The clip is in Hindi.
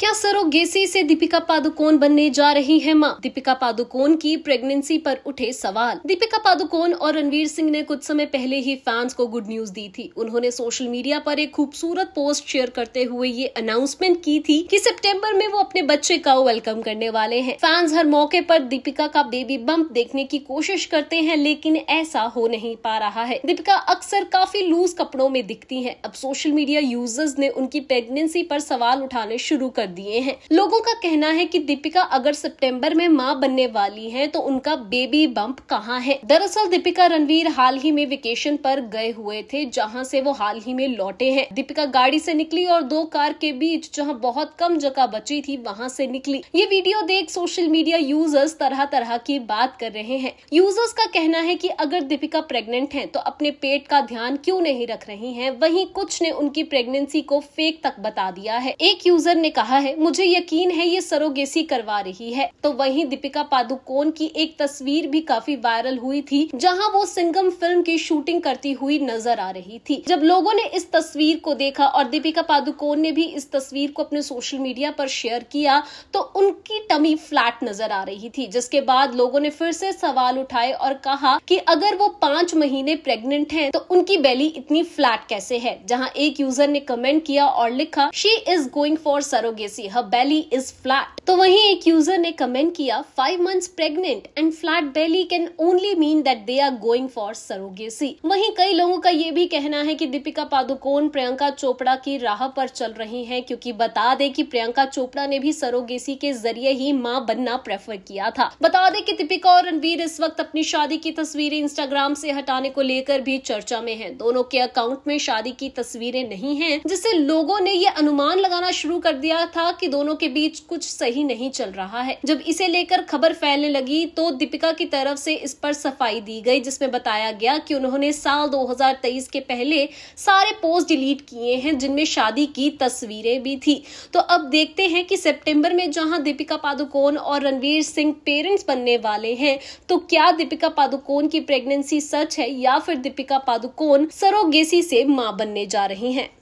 क्या सरोगेसी से दीपिका पादुकोण बनने जा रही हैं मां? दीपिका पादुकोण की प्रेगनेंसी पर उठे सवाल दीपिका पादुकोण और रणवीर सिंह ने कुछ समय पहले ही फैंस को गुड न्यूज दी थी उन्होंने सोशल मीडिया पर एक खूबसूरत पोस्ट शेयर करते हुए ये अनाउंसमेंट की थी कि सितंबर में वो अपने बच्चे का वेलकम करने वाले है फैंस हर मौके आरोप दीपिका का बेबी बम्प देखने की कोशिश करते हैं लेकिन ऐसा हो नहीं पा रहा है दीपिका अक्सर काफी लूज कपड़ों में दिखती है अब सोशल मीडिया यूजर्स ने उनकी प्रेगनेंसी आरोप सवाल उठाने शुरू कर दिए हैं लोगों का कहना है कि दीपिका अगर सितंबर में मां बनने वाली हैं तो उनका बेबी बम्प कहाँ है दरअसल दीपिका रणवीर हाल ही में वेकेशन पर गए हुए थे जहां से वो हाल ही में लौटे हैं दीपिका गाड़ी से निकली और दो कार के बीच जहाँ बहुत कम जगह बची थी वहाँ से निकली ये वीडियो देख सोशल मीडिया यूजर्स तरह तरह की बात कर रहे हैं यूजर्स का कहना है की अगर दीपिका प्रेगनेंट है तो अपने पेट का ध्यान क्यों नहीं रख रही हैं वहीं कुछ ने उनकी प्रेगनेंसी को फेक तक बता दिया है एक यूजर ने कहा है मुझे यकीन है ये सरोगेसी करवा रही है तो वहीं दीपिका पादुकोण की एक तस्वीर भी काफी वायरल हुई थी जहां वो सिंगम फिल्म की शूटिंग करती हुई नजर आ रही थी जब लोगों ने इस तस्वीर को देखा और दीपिका पादुकोण ने भी इस तस्वीर को अपने सोशल मीडिया पर शेयर किया तो उनकी टमी फ्लैट नजर आ रही थी जिसके बाद लोगों ने फिर से सवाल उठाए और कहा कि अगर वो पांच महीने प्रेग्नेंट हैं तो उनकी बेली इतनी फ्लैट कैसे है जहां एक यूजर ने कमेंट किया और लिखा she is going for surrogacy pregnancy. Her belly is flat तो वहीं एक यूजर ने कमेंट किया five months pregnant and flat belly can only mean that they are going for surrogacy वहीं कई लोगों का ये भी कहना है कि दीपिका पादुकोण प्रियंका चोपड़ा की राह पर चल रही हैं क्योंकि बता दे कि प्रियंका चोपड़ा ने भी सरोगेसी के जरिए ही माँ बनना प्रेफर किया था बता दे कि दीपिका और रणवीर इस वक्त अपनी शादी की तस्वीरें इंस्टाग्राम से हटाने को लेकर भी चर्चा में है दोनों के अकाउंट में शादी की तस्वीरें नहीं है जिससे लोगों ने ये अनुमान लगाना शुरू कर दिया था था कि दोनों के बीच कुछ सही नहीं चल रहा है जब इसे लेकर खबर फैलने लगी तो दीपिका की तरफ से इस पर सफाई दी गई जिसमें बताया गया कि उन्होंने साल 2023 के पहले सारे पोस्ट डिलीट किए हैं जिनमें शादी की तस्वीरें भी थी तो अब देखते हैं कि सितंबर में जहां दीपिका पादुकोण और रणवीर सिंह पेरेंट्स बनने वाले हैं तो क्या दीपिका पादुकोण की प्रेगनेंसी सच है या फिर दीपिका पादुकोण सरोगेसी से माँ बनने जा रही हैं